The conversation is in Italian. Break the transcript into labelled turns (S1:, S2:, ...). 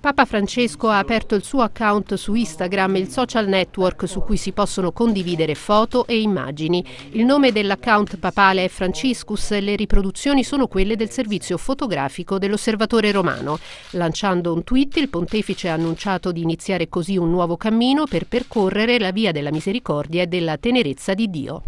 S1: Papa Francesco ha aperto il suo account su Instagram, il social network su cui si possono condividere foto e immagini. Il nome dell'account papale è Franciscus e le riproduzioni sono quelle del servizio fotografico dell'Osservatore Romano. Lanciando un tweet, il pontefice ha annunciato di iniziare così un nuovo cammino per percorrere la via della misericordia e della tenerezza di Dio.